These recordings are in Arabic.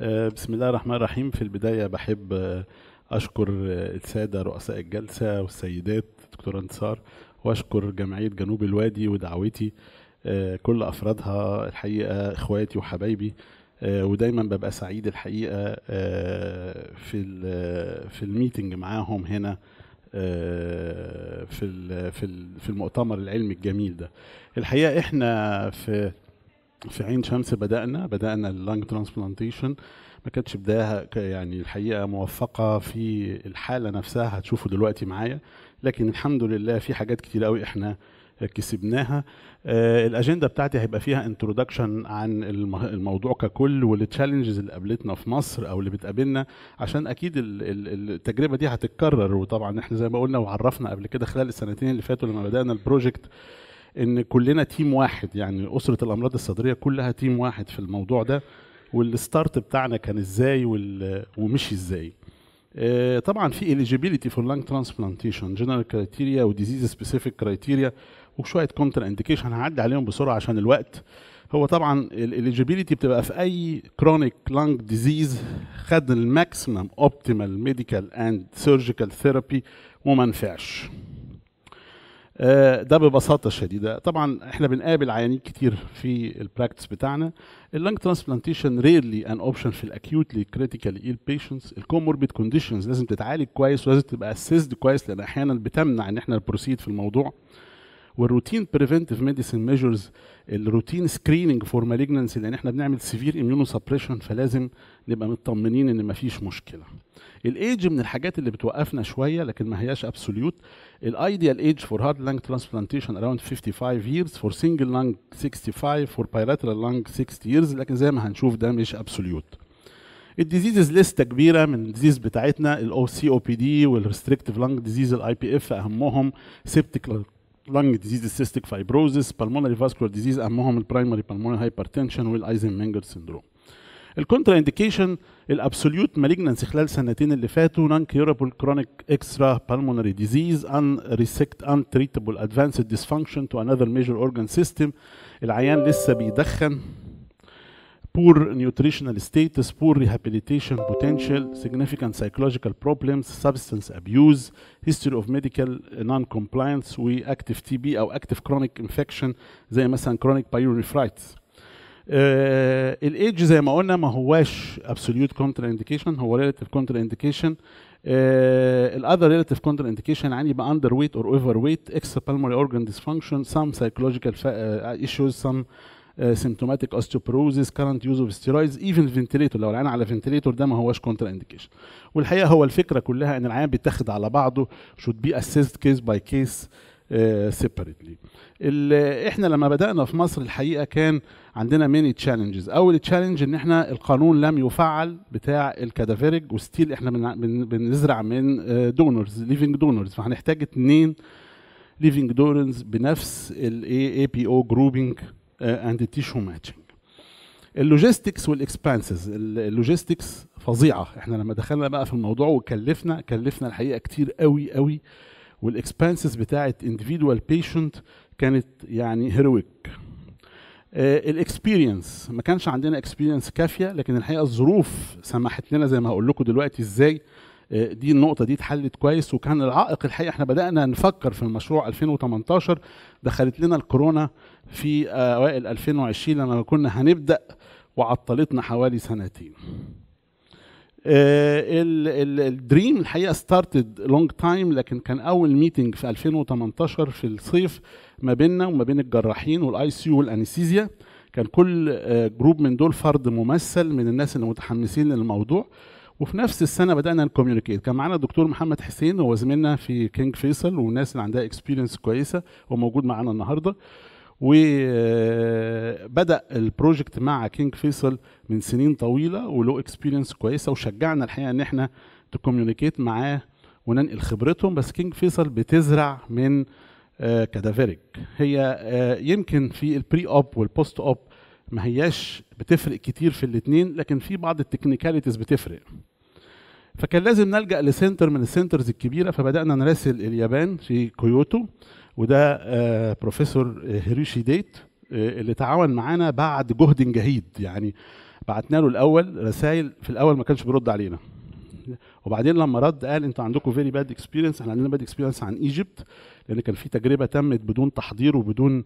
آه، بسم الله الرحمن الرحيم في البداية بحب آه، أشكر آه، السادة رؤساء الجلسة والسيدات دكتورة انتصار وأشكر جمعية جنوب الوادي ودعوتي كل أفرادها الحقيقة إخواتي وحبايبي ودايما ببقى سعيد الحقيقة في في الميتنج معاهم هنا في في المؤتمر العلمي الجميل ده الحقيقة إحنا في في عين شمس بدانا بدانا اللانج ترانسبلانتيشن ما كانتش بدايه يعني الحقيقه موفقه في الحاله نفسها هتشوفوا دلوقتي معايا لكن الحمد لله في حاجات كتير قوي احنا كسبناها آه الاجنده بتاعتي هيبقى فيها انترودكشن عن الموضوع ككل والتشالنجز اللي قابلتنا في مصر او اللي بتقابلنا عشان اكيد التجربه دي هتتكرر وطبعا احنا زي ما قلنا وعرفنا قبل كده خلال السنتين اللي فاتوا لما بدانا البروجكت ان كلنا تيم واحد يعني اسره الامراض الصدريه كلها تيم واحد في الموضوع ده والستارت بتاعنا كان ازاي ومشي ازاي آه، طبعا في eligibility for lung transplantation general criteria وديزيز specific criteria وشويه كونتر انديكيشن هعدي عليهم بسرعه عشان الوقت هو طبعا الاليجيبيليتي بتبقى في اي كرونيك لانج ديزيز خد الماكسيمم اوبتيمال ميديكال اند سيرجيكال ثيرابي وما نفعش آه، ده ببساطه شديده طبعا احنا بنقابل عيانين كتير في البراكتس بتاعنا اللنج ترانسبلانتيشن ريرلي ان اوبشن في الاكيوتلي كريتيكال ايل بيشنتس الكوموربيد كونديشنز لازم تتعالج كويس ولازم تبقى اسيسد كويس لان احيانا بتمنع ان احنا نبروسيد في الموضوع والروتين بريفنتيف ميديسن ميجرز الروتين سكريننج فور مالجنانسي لان احنا بنعمل سيفير اميونو سبريشن فلازم نبقى مطمنين ان مفيش مشكله. الايدج من الحاجات اللي بتوقفنا شويه لكن ما هياش ابسوليوت الايديال ايدج فور هارد لانج ترانسبلانتيشن اراوند 55 ييرز فور سنجل لانج 65 فور بايلاترال لانج 60 ييرز لكن زي ما هنشوف ده مش ابسوليوت. الديزيزز لسته كبيره من الديزيز بتاعتنا الاو سي او بي دي والريستريكتيف لانج ديزيز الاي بي اف اهمهم سيبتيك lung disease cystic fibrosis pulmonary vascular disease اهمهم البرايمري hypertension Eisenmenger syndrome ال الكونترا انديكيشن الابسوليوت مالجنانس خلال سنتين اللي فاتوا non كيورابل كرونيك اكسترا بالمونري ديزيز ان ريسكت ان تريتابل ادفانسد ديسفانكشن تو انذر ميجر اورجان سيستم العيان لسه بيدخن poor nutritional status, poor rehabilitation potential, significant psychological problems, substance abuse, history of medical uh, non-compliance with active TB or active chronic infection, زي مثلا chronic pyrenephritis. Uh, الايدج زي ما قلنا ما هواش ابسوليوت كونتر اندكيشن هو ريلاتيف relative contraindication. الاذر ريلاتيف كونتر اندكيشن يعني يبقى اندر ويت اور اوفر ويت اكسترا بالموري اورجان ديسفانكشن سام سيمتوماتيك آه، اوستيوبروزيس current يوز اوف ستيرويدز ايفن فنتليتور لو العيان على فنتليتور ده ما هوش كونترا انديكيشن والحقيقه هو الفكره كلها ان العيان بيتاخد على بعضه شود بي اسيست كيس باي كيس سيبريتلي احنا لما بدانا في مصر الحقيقه كان عندنا ميني تشالنجز اول تشالنج ان احنا القانون لم يفعل بتاع الكادافيرج وستيل احنا بنزرع من دونرز ليفنج دونرز فهنحتاج اتنين ليفنج دونرز بنفس الاي بي او جروبنج اند آه، تيشو ماتشنج اللوجيستكس والاكسبانسز اللوجيستكس فظيعه احنا لما دخلنا بقى في الموضوع وكلفنا كلفنا الحقيقه كتير قوي قوي والاكسبانسز بتاعه individual بيشنت كانت يعني هيرويك آه، الاكسبيرينس ما كانش عندنا اكسبيرينس كافيه لكن الحقيقه الظروف سمحت لنا زي ما هقول لكم دلوقتي ازاي آه، دي النقطه دي اتحلت كويس وكان العائق الحقيقه احنا بدانا نفكر في المشروع 2018 دخلت لنا الكورونا في اوائل 2020 لما كنا هنبدا وعطلتنا حوالي سنتين آه، الدريم الحقيقه ستارتد لونج تايم لكن كان اول ميتنج في 2018 في الصيف ما بيننا وما بين الجراحين والاي سي يو والانستيزيا كان كل جروب آه، من دول فرد ممثل من الناس اللي متحمسين للموضوع وفي نفس السنه بدانا نكوميونيكيت كان معانا الدكتور محمد حسين هو زميلنا في كينج فيصل والناس اللي عندها اكسبيرينس كويسه وموجود معانا النهارده وبدا آه، البروجكت مع كينج فيصل من سنين طويله وله اكسبيرينس كويسه وشجعنا الحقيقه ان احنا تكوميونيكيت معاه وننقل خبرتهم بس كينج فيصل بتزرع من كدافيريك آه، هي آه، يمكن في البري اوب والبوست اوب ما هياش بتفرق كتير في الاثنين لكن في بعض التكنيكاليتيز بتفرق فكان لازم نلجا لسنتر من السنترز الكبيره فبدانا نراسل اليابان في كيوتو وده آه، بروفيسور آه، هيروشي ديت آه، اللي تعاون معانا بعد جهد جهيد يعني بعتنا له الاول رسائل في الاول ما كانش بيرد علينا وبعدين لما رد قال انتوا عندكم فيري باد اكسبيرينس احنا عندنا باد اكسبيرينس عن ايجيبت لان كان في تجربه تمت بدون تحضير وبدون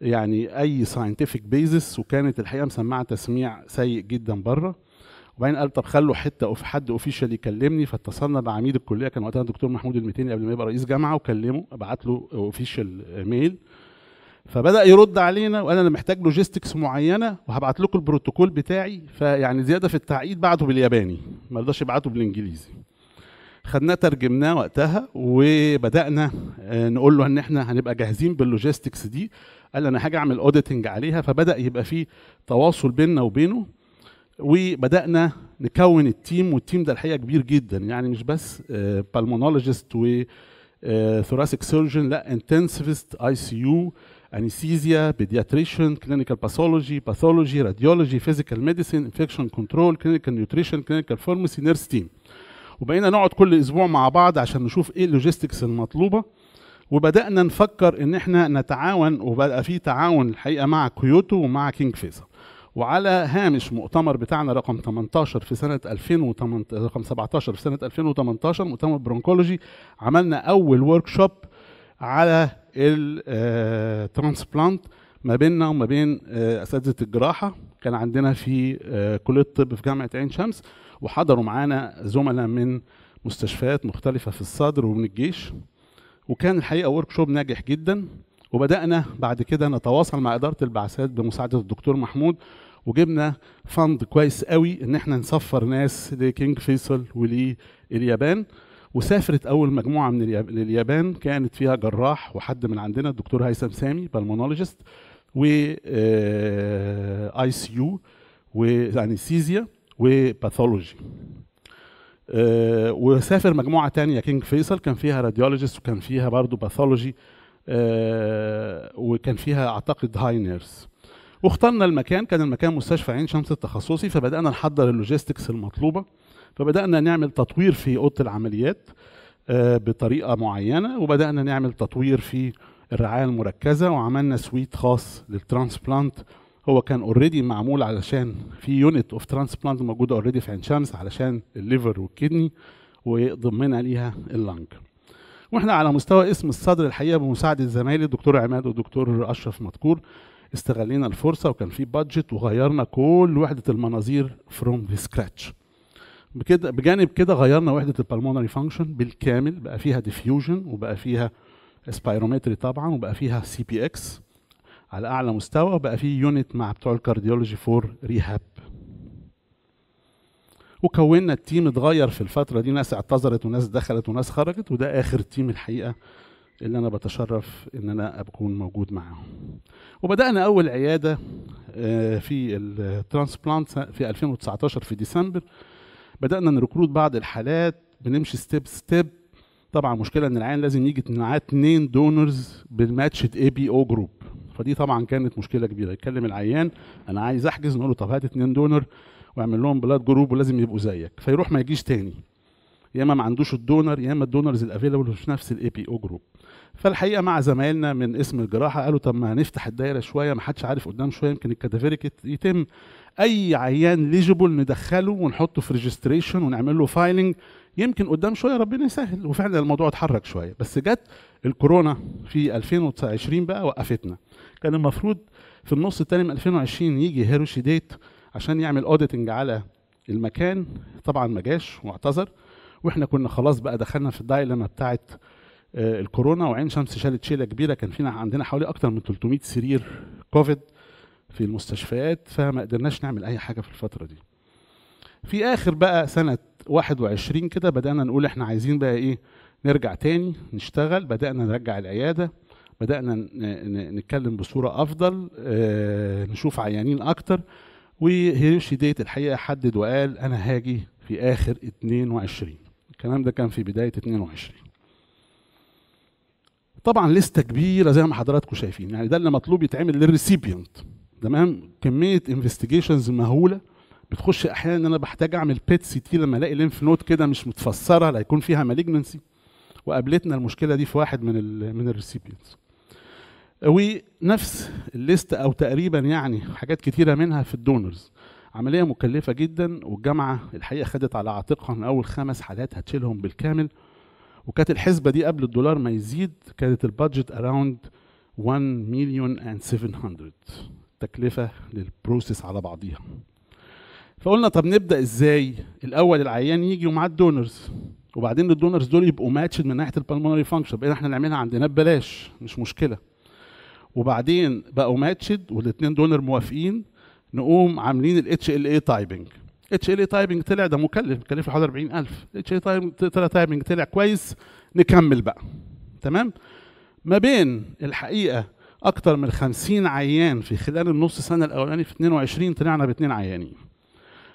يعني اي ساينتفك بيزس وكانت الحقيقه مسمعه تسميع سيء جدا بره وبعدين قال طب خلوا حته أو حد اوفيشال يكلمني فاتصلنا بعميد الكليه كان وقتها الدكتور محمود المتيني قبل ما يبقى رئيس جامعه وكلمه ابعت له اوفيشال ميل فبدا يرد علينا وقال انا محتاج لوجيستكس معينه وهبعت لكم البروتوكول بتاعي فيعني زياده في التعقيد بعته بالياباني ما رضاش يبعته بالانجليزي خدناه ترجمناه وقتها وبدانا آه، نقول له ان احنا هنبقى جاهزين باللوجيستكس دي قال انا هاجي اعمل اوديتنج عليها فبدا يبقى في تواصل بيننا وبينه وبدانا نكون التيم والتيم ده الحقيقه كبير جدا يعني مش بس بالمونولوجيست آه، و ثوراسيك آه، سيرجن لا انتنسيفست اي سي يو انستيزيا بيدياتريشن كلينيكال باثولوجي باثولوجي راديولوجي فيزيكال ميديسين انفكشن كنترول كلينيكال نيوتريشن كلينيكال فارماسي نيرس تيم وبقينا نقعد كل اسبوع مع بعض عشان نشوف ايه اللوجيستكس المطلوبه وبدانا نفكر ان احنا نتعاون وبدا في تعاون الحقيقه مع كيوتو ومع كينج فيصل وعلى هامش مؤتمر بتاعنا رقم 18 في سنه 2018 رقم 17 في سنه 2018 مؤتمر برونكولوجي عملنا اول ورك شوب على الترانسبلانت آه، ما بيننا وما بين آه، اساتذه الجراحه كان عندنا في آه، كليه الطب في جامعه عين شمس وحضروا معانا زملاء من مستشفيات مختلفة في الصدر ومن الجيش وكان الحقيقة ورك شوب ناجح جدا وبدأنا بعد كده نتواصل مع إدارة البعثات بمساعدة الدكتور محمود وجبنا فند كويس قوي ان احنا نسفر ناس لكينج فيصل ولليابان وسافرت اول مجموعه من اليابان كانت فيها جراح وحد من عندنا الدكتور هيثم سامي بالمونولوجيست و اي آه، يعني سي يو وانستيزيا وباثولوجي آه، وسافر مجموعه تانية كينج فيصل كان فيها راديولوجيست وكان فيها برضه آه، باثولوجي وكان فيها اعتقد هاي نيرس واخترنا المكان كان المكان مستشفى عين شمس التخصصي فبدانا نحضر اللوجيستكس المطلوبه فبدانا نعمل تطوير في اوضه العمليات آه، بطريقه معينه وبدانا نعمل تطوير في الرعايه المركزه وعملنا سويت خاص للترانسبلانت هو كان اوريدي معمول علشان في يونت اوف ترانسبلانت موجوده اوريدي في عين شمس علشان الليفر والكدني وضمنا ليها اللنج واحنا على مستوى اسم الصدر الحقيقه بمساعده زمايلي الدكتور عماد والدكتور اشرف مذكور استغلينا الفرصه وكان في بادجت وغيرنا كل وحده المناظير فروم سكراتش بكده بجانب كده غيرنا وحده البلمونري فانكشن بالكامل بقى فيها ديفيوجن وبقى فيها سبايرومتري طبعا وبقى فيها سي بي اكس على اعلى مستوى بقى في يونت مع بتوع الكارديولوجي فور ريهاب وكونا التيم اتغير في الفتره دي ناس اعتذرت وناس دخلت وناس خرجت وده اخر تيم الحقيقه اللي انا بتشرف ان انا اكون موجود معاهم وبدانا اول عياده آه، في الترانسبلانت في 2019 في ديسمبر بدانا نركروت بعض الحالات بنمشي ستيب ستيب طبعا مشكلة ان العيان لازم يجي معاه اثنين دونرز بالماتشد اي بي او جروب فدي طبعا كانت مشكله كبيره يتكلم العيان انا عايز احجز نقول له طب هات اتنين دونر واعمل لهم بلاد جروب ولازم يبقوا زيك فيروح ما يجيش تاني يا اما ما عندوش الدونر يا اما الدونرز الافيلبل مش نفس الاي بي او جروب فالحقيقه مع زمايلنا من اسم الجراحه قالوا طب ما هنفتح الدايره شويه ما حدش عارف قدام شويه يمكن الكاتافيريك يتم اي عيان ليجيبل ندخله ونحطه في ريجستريشن ونعمل له فايلنج يمكن قدام شويه ربنا يسهل وفعلا الموضوع اتحرك شويه بس جت الكورونا في 2020 بقى وقفتنا كان المفروض في النص الثاني من 2020 يجي هيروشي ديت عشان يعمل اوديتنج على المكان طبعا ما جاش واعتذر واحنا كنا خلاص بقى دخلنا في الدايلما بتاعت آه، الكورونا وعين شمس شالت شيله كبيره كان فينا عندنا حوالي اكتر من 300 سرير كوفيد في المستشفيات فما قدرناش نعمل اي حاجه في الفتره دي في اخر بقى سنه 21 كده بدانا نقول احنا عايزين بقى ايه نرجع تاني نشتغل بدانا نرجع العياده بدانا نتكلم بصوره افضل آه، نشوف عيانين اكتر وهيروشي ديت الحقيقه حدد وقال انا هاجي في اخر 22 الكلام ده كان في بدايه 22 طبعا لسته كبيره زي ما حضراتكم شايفين يعني ده اللي مطلوب يتعمل للريسيبيونت تمام كميه انفستيجيشنز مهوله بتخش احيانا ان انا بحتاج اعمل بيت سي تي لما الاقي لينف نوت كده مش متفسره لا يكون فيها مالجنسي وقابلتنا المشكله دي في واحد من الـ من الريسيبيانتس ونفس الليست او تقريبا يعني حاجات كتيره منها في الدونرز عمليه مكلفه جدا والجامعه الحقيقه خدت على عاتقها ان اول خمس حالات هتشيلهم بالكامل وكانت الحسبه دي قبل الدولار ما يزيد كانت البادجت اراوند 1 مليون اند 700 تكلفه للبروسيس على بعضيها فقلنا طب نبدا ازاي الاول العيان يجي ومعاه الدونرز وبعدين الدونرز دول يبقوا ماتشد من ناحيه البلمونري فانكشن بقينا احنا نعملها عندنا ببلاش مش مشكله وبعدين بقوا ماتشد والاثنين دونر موافقين نقوم عاملين الاتش ال اي تايبنج اتش ال اي تايبنج طلع ده مكلف مكلف حوالي 40000 اتش اي تايبنج طلع كويس نكمل بقى تمام ما بين الحقيقه اكتر من 50 عيان في خلال النص سنه الاولاني في 22 طلعنا باثنين عيانين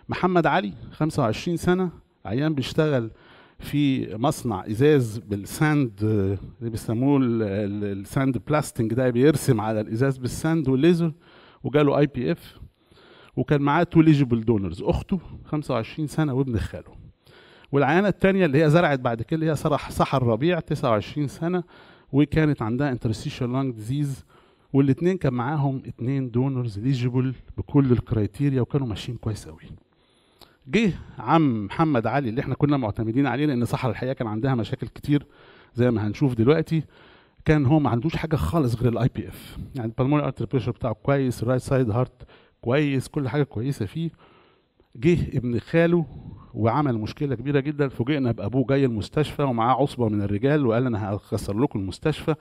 محمد علي 25 سنه عيان بيشتغل في مصنع ازاز بالساند اللي بيسموه الساند بلاستنج ده بيرسم على الازاز بالساند والليزر وجاله اي بي اف وكان معاه تو ليجيبل دونرز اخته 25 سنه وابن خاله والعيانه الثانيه اللي هي زرعت بعد كده اللي هي صرح صحى الربيع 29 سنه وكانت عندها انترستيشال لانج ديزيز والاثنين كان معاهم اثنين دونرز ليجيبل بكل الكرايتيريا وكانوا ماشيين كويس قوي جه عم محمد علي اللي احنا كنا معتمدين عليه لان صحرا الحقيقه كان عندها مشاكل كتير زي ما هنشوف دلوقتي كان هو ما عندوش حاجه خالص غير الاي بي اف يعني البلمونري ارتري بريشر بتاعه كويس الرايت سايد هارت كويس كل حاجه كويسه فيه جه ابن خاله وعمل مشكله كبيره جدا فوجئنا بابوه جاي المستشفى ومعاه عصبه من الرجال وقال انا هكسر لكم المستشفى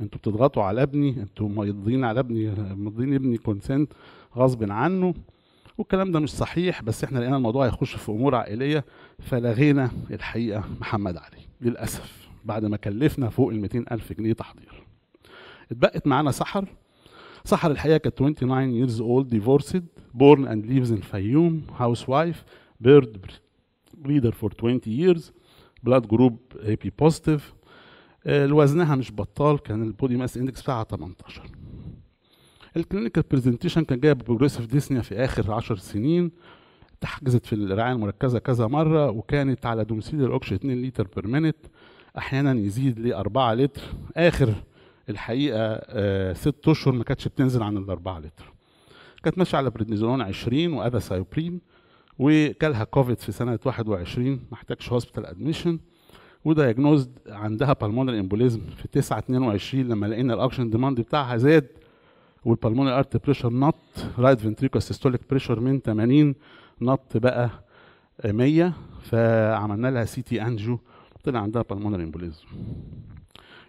انتوا بتضغطوا على ابني انتوا مضيين على ابني مضيين ابني كونسنت غصب عنه والكلام ده مش صحيح بس احنا لقينا الموضوع هيخش في امور عائليه فلغينا الحقيقه محمد علي للاسف بعد ما كلفنا فوق ال الف جنيه تحضير اتبقت معانا سحر سحر الحقيقه كانت 29 years old divorced born and lives in Fayoum housewife bird breeder for 20 years blood group AP positive آه، وزنها مش بطال كان البودي ماس اندكس بتاعها 18 الكلينيكال برزنتيشن كان جايب بروجريسيف ديسنيا في اخر 10 سنين تحجزت في الرعايه المركزه كذا مره وكانت على دومسيل الاوكش 2 لتر بير مينت احيانا يزيد ل 4 لتر اخر الحقيقه آه ست اشهر ما كانتش بتنزل عن ال 4 لتر كانت ماشيه على بريدنيزولون 20 وافاسايوبرين وكالها كوفيد في سنه 21 ما احتاجش هوسبيتال ادميشن ودايجنوزد عندها بالمونر امبوليزم في 9 22 لما لقينا الاكشن ديماند بتاعها زاد والبلمونري ارت بريشر نط رايت فنتريكو سيستوليك بريشر من 80 نط بقى 100 فعملنا لها سي تي انجيو طلع عندها بلمونري امبوليزم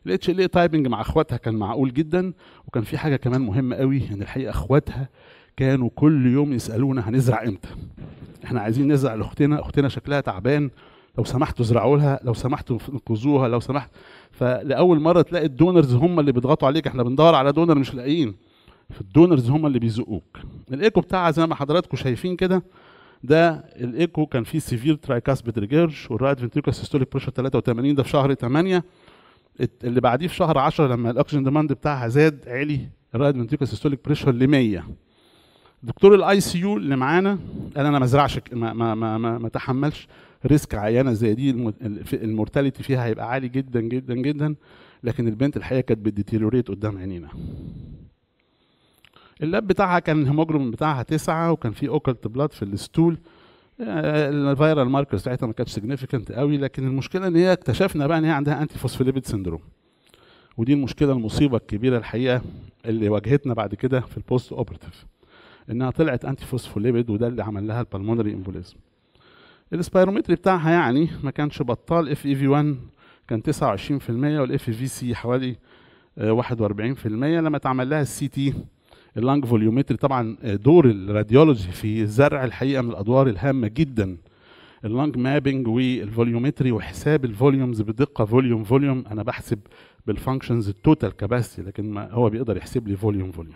الاتش ال اي تايبنج مع اخواتها كان معقول جدا وكان في حاجه كمان مهمه قوي ان الحقيقه اخواتها كانوا كل يوم يسالونا هنزرع امتى احنا عايزين نزرع لاختنا اختنا شكلها تعبان لو سمحتوا ازرعوا لها لو سمحتوا انقذوها لو سمحت فلاول مره تلاقي الدونرز هم اللي بيضغطوا عليك احنا بندور على دونر مش لاقيين فالدونرز هم اللي بيزقوك الايكو بتاعها زي ما حضراتكم شايفين كده ده الايكو كان فيه سيفير ترايكاسبيد ريجيرج والرايت فنتريكا سيستوليك بريشر 83 ده في شهر 8 اللي بعديه في شهر 10 لما الاكسجين ديماند بتاعها زاد علي الرايت فنتريكا سيستوليك بريشر ل 100 دكتور الاي سي يو اللي معانا قال انا ما ازرعش ما ما ما, ما, ما تحملش ريسك عيانه زي دي المورتاليتي فيها هيبقى عالي جدا جدا جدا لكن البنت الحقيقه كانت بتديتيريوريت قدام عينينا اللاب بتاعها كان الهيموجروم بتاعها تسعة وكان في اوكلت بلاد في الستول آه، الفيرال ماركرز بتاعتها ما كانتش سيجنيفيكانت قوي لكن المشكله ان هي اكتشفنا بقى ان هي عندها انتي فوسفوليبيد سندروم ودي المشكله المصيبه الكبيره الحقيقه اللي واجهتنا بعد كده في البوست اوبرتيف انها طلعت انتي فوسفوليبيد وده اللي عمل لها البلمونري امبوليزم السبايرومتري بتاعها يعني ما كانش بطال e اف اي في 1 كان 29% والاف في سي حوالي 41% لما اتعمل لها السي تي اللنج فوليومتري طبعا آه، دور الراديولوجي في زرع الحقيقه من الادوار الهامه جدا اللنج مابنج والفوليومتري وحساب الفوليومز بدقه فوليوم فوليوم انا بحسب بالفانكشنز التوتال كاباسيتي لكن ما هو بيقدر يحسب لي فوليوم فوليوم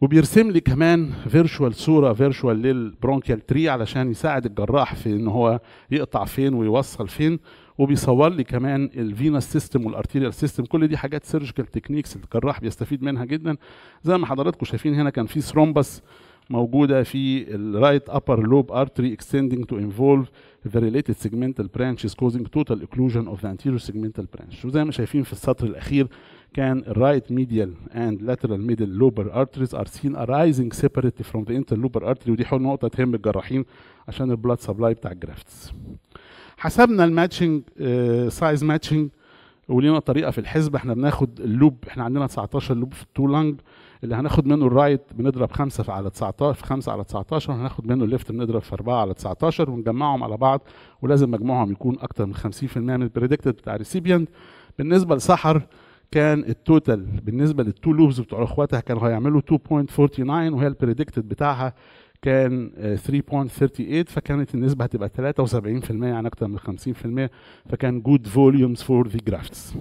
وبيرسم لي كمان فيرشوال صوره فيرشوال للبرونكيال تري علشان يساعد الجراح في ان هو يقطع فين ويوصل فين وبيصور لي كمان الفينس سيستم والارتيريال سيستم كل دي حاجات سيرجيكال تكنيكس الجراح بيستفيد منها جدا زي ما حضراتكم شايفين هنا كان في ثرومبس موجوده في الرايت ابر لوب ارتري اكستندنج تو انفولف ذا ريليتد سيجمنتال برانشز كوزنج توتال اكلوجن اوف ذا انتيريور سيجمنتال برانش وزي ما شايفين في السطر الاخير كان الرايت ميديال اند لاترال ميدل لوبر ارتريز ار سين ارايزنج سيبريت فروم ذا انتر لوبر ارتري ودي حول نقطه تهم الجراحين عشان البلاد سبلاي بتاع الجرافتس حسبنا الماتشنج سايز آه، ماتشنج ولينا طريقه في الحسبه احنا بناخد اللوب احنا عندنا 19 لوب في التو لانج اللي هناخد منه الرايت بنضرب 5 على 19 في 5 على 19 وهناخد منه الليفت بنضرب في 4 على 19 ونجمعهم على بعض ولازم مجموعهم يكون اكتر من 50% من البريدكتد بتاع الريسيبيانت بالنسبه لسحر كان التوتال بالنسبه للتو لوبز بتوع اخواتها كانوا هيعملوا 2.49 وهي البريدكتد بتاعها كان 3.38 آه، فكانت النسبه هتبقى 73% يعني اكتر من 50% فكان جود فوليومز فور ذا جرافتس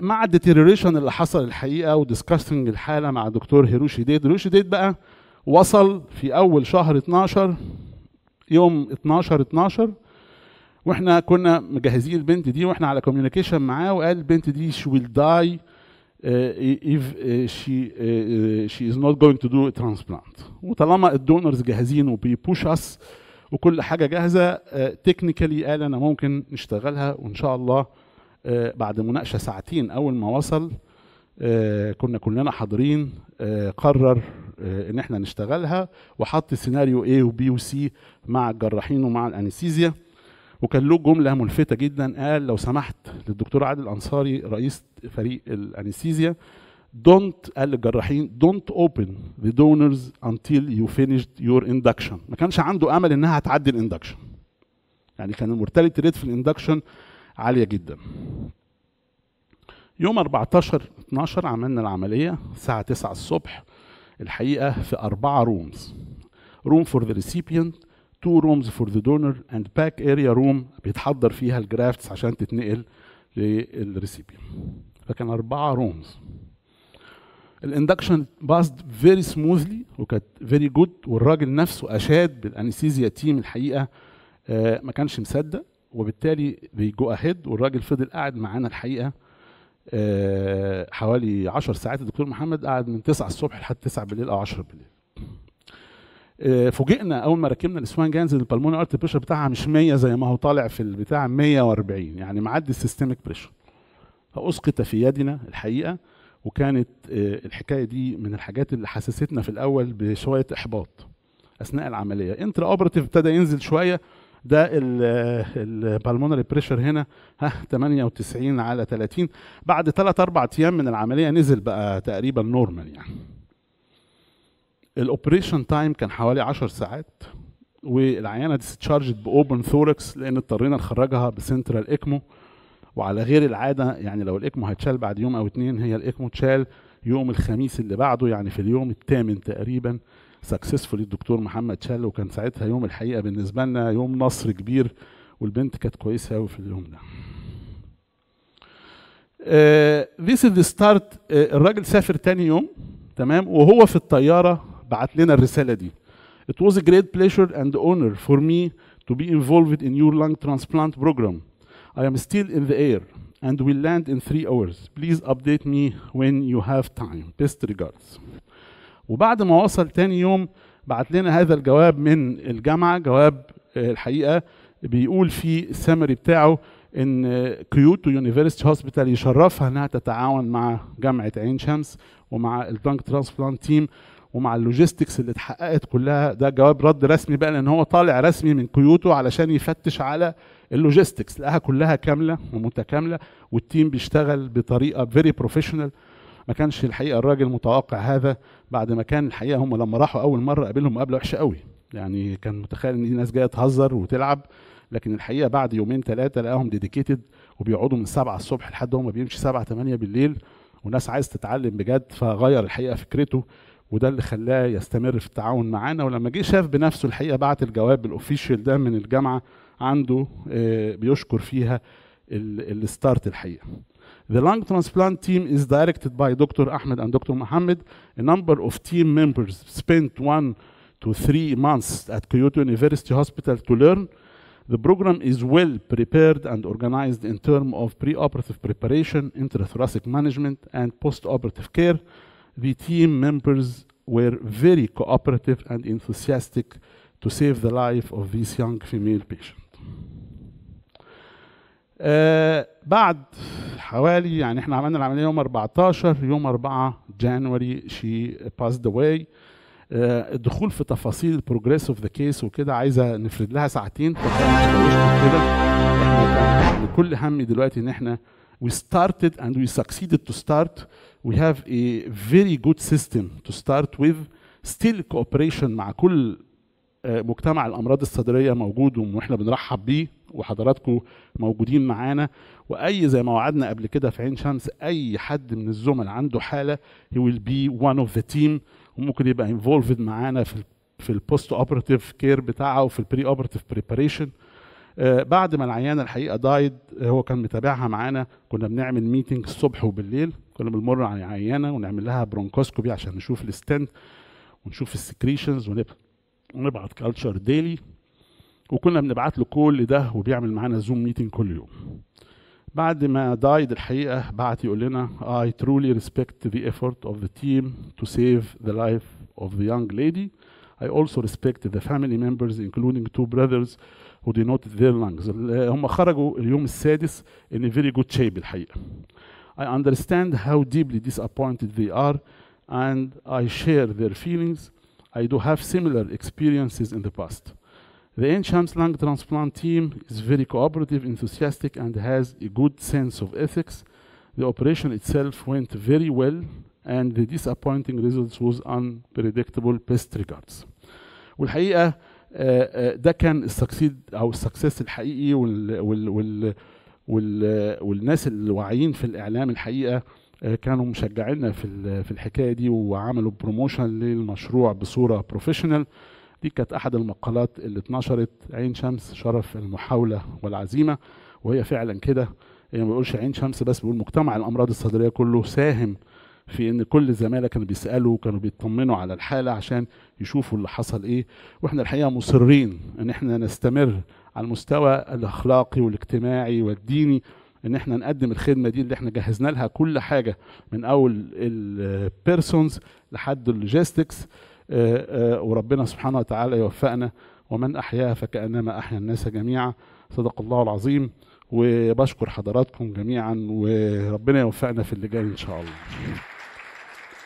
مع الديتيريوريشن اللي حصل الحقيقه وديسكاستنج الحاله مع دكتور هيروشي ديت هيروشي ديت بقى وصل في اول شهر 12 يوم 12 12 واحنا كنا مجهزين البنت دي واحنا على كوميونيكيشن معاه وقال البنت دي شي ويل داي Uh, if uh, she uh, she is not going to do a transplant وطالما الدونرز جاهزين وبيبوش اس وكل حاجه جاهزه تكنيكالي قال انا ممكن نشتغلها وان شاء الله بعد مناقشه ساعتين اول ما وصل كنا كلنا حاضرين قرر ان احنا نشتغلها وحط سيناريو A و C مع الجراحين ومع الانستيزيا وكان له جمله ملفته جدا قال لو سمحت للدكتور عادل انصاري رئيس فريق الانستيزيا دونت قال للجراحين دونت اوبن ذا دونرز until you finished your induction ما كانش عنده امل انها هتعدي الاندكشن يعني كان المورتاليتي ريت في الاندكشن عاليه جدا يوم 14 12 عملنا العمليه الساعه 9 الصبح الحقيقه في اربعه رومز روم فور ذا ريسيبيانت تو رومز فور ذا دونر اند باك اريا روم بيتحضر فيها الجرافتس عشان تتنقل للريسيبيان فكان اربعه رومز الاندكشن باست فيري سموثلي وكانت فيري جود والراجل نفسه اشاد بالانستيزيا تيم الحقيقه آه، ما كانش مصدق وبالتالي بيجو اهيد والراجل فضل قاعد معانا الحقيقه آه، حوالي 10 ساعات الدكتور محمد قاعد من 9 الصبح لحد 9 بالليل او 10 بالليل آه، فوجئنا اول ما ركبنا الاسوان جانز البالمون ارت بريشر بتاعها مش 100 زي ما هو طالع في البتاع 140 يعني معدي السيستميك بريشر فاسقط في يدنا الحقيقه وكانت آه، الحكايه دي من الحاجات اللي حسستنا في الاول بشويه احباط اثناء العمليه انترا اوبرتيف ابتدى ينزل شويه ده البالمونري بريشر هنا ها 98 على 30 بعد 3 4 ايام من العمليه نزل بقى تقريبا نورمال يعني الاوبريشن تايم كان حوالي 10 ساعات والعيانه اتشارجت باوبن ثوركس لان اضطرينا نخرجها بسنترال اكمو وعلى غير العاده يعني لو الاكمو هيتشال بعد يوم او اتنين هي الاكمو اتشال يوم الخميس اللي بعده يعني في اليوم الثامن تقريبا سكسسفولي الدكتور محمد شال وكان ساعتها يوم الحقيقه بالنسبه لنا يوم نصر كبير والبنت كانت كويسه قوي في اليوم ده. ذيس از ستارت الراجل سافر تاني يوم تمام وهو في الطياره بعت لنا الرساله دي It was a great pleasure and honor for me to be involved in your lung transplant program. I am still in the air and will land in three hours. Please update me when you have time. Best regards. وبعد ما وصل تاني يوم بعت لنا هذا الجواب من الجامعة جواب آه، الحقيقة بيقول في السمري بتاعه ان آه، كيوتو يونيفرستي هوسبيتال يشرفها انها تتعاون مع جامعه عين شمس ومع الدنك ترانسبلانت تيم ومع اللوجيستكس اللي اتحققت كلها ده جواب رد رسمي بقى لان هو طالع رسمي من كيوتو علشان يفتش على اللوجيستكس لقاها كلها كامله ومتكامله والتيم بيشتغل بطريقه فيري بروفيشنال ما كانش الحقيقه الراجل متوقع هذا بعد ما كان الحقيقه هم لما راحوا اول مره قابلهم مقابله وحشه قوي يعني كان متخيل ان دي ناس جايه تهزر وتلعب لكن الحقيقه بعد يومين ثلاثه لقاهم ديديكيتد وبيقعدوا من 7 الصبح لحد هم بيمشي 7 8 بالليل وناس عايز تتعلم بجد فغير الحقيقه فكرته وده اللي خلاه يستمر في التعاون معانا ولما جه شاف بنفسه الحقيقه بعت الجواب الاوفيشال ده من الجامعه عنده بيشكر فيها الستارت الحقيقه. The lung transplant team is directed by Dr. Ahmed and Dr. Mohammed. A number of team members spent one to three months at Kyoto University Hospital to learn. The program is well prepared and organized in terms of preoperative preparation, intrathoracic management, and postoperative care. the team members were very cooperative and enthusiastic to save the life of this young female patient. آه بعد حوالي يعني احنا عملنا العمليه يوم 14 يوم 4 جانوري شي باسد اواي الدخول في تفاصيل البروجريس اوف ذا كيس وكده عايزه نفرد لها ساعتين كده يعني كل همي دلوقتي ان احنا we started and we succeeded to start we have a very good system to start with still cooperation مع كل آه، مجتمع الامراض الصدريه موجود واحنا بنرحب بيه وحضراتكم موجودين معانا واي زي ما وعدنا قبل كده في عين شمس اي حد من الزملاء عنده حاله he will be one of the team وممكن يبقى involved معانا في في البوست اوبرتيف كير بتاعه وفي البري اوبرتيف بريباريشن آه، بعد ما العيانه الحقيقه دايد هو كان متابعها معانا كنا بنعمل ميتنج الصبح وبالليل كنا بنمر على العيانه ونعمل لها برونكوسكوبي عشان نشوف الستنت ونشوف السكريشنز ونبعت كالتشر ديلي وكنا بنبعت له كل ده وبيعمل معانا زوم ميتنج كل يوم بعد ما دايد الحقيقه بعت يقول لنا I truly respect the effort of the team to save the life of the young lady I also respect the family members including two brothers who denoted their lungs هم خرجوا اليوم السادس in a very good shape الحقيقة I understand how deeply disappointed they are and I share their feelings I do have similar experiences in the past The Enchams lung transplant team is very cooperative, enthusiastic, and has a good sense of ethics. The operation itself went very well, and the disappointing results was unpredictable best regards والحقيقه آه، آه، ده كان السكسيد او السكسس الحقيقي وال وال وال وال والناس الواعيين في الاعلام الحقيقه آه، كانوا مشجعينا في في الحكايه دي وعملوا بروموشن للمشروع بصوره بروفيشنال دي كانت احد المقالات اللي اتنشرت عين شمس شرف المحاوله والعزيمه وهي فعلا كده يعني ما بقولش عين شمس بس بقول مجتمع الامراض الصدريه كله ساهم في ان كل الزماله كانوا بيسالوا وكانوا بيطمنوا على الحاله عشان يشوفوا اللي حصل ايه واحنا الحقيقه مصرين ان احنا نستمر على المستوى الاخلاقي والاجتماعي والديني ان احنا نقدم الخدمه دي اللي احنا جهزنا لها كل حاجه من اول البيرسونز لحد اللوجيستكس آه، آه، وربنا سبحانه وتعالى يوفقنا ومن احياها فكانما احيا الناس جميعا صدق الله العظيم وبشكر حضراتكم جميعا وربنا يوفقنا في اللي جاي ان شاء الله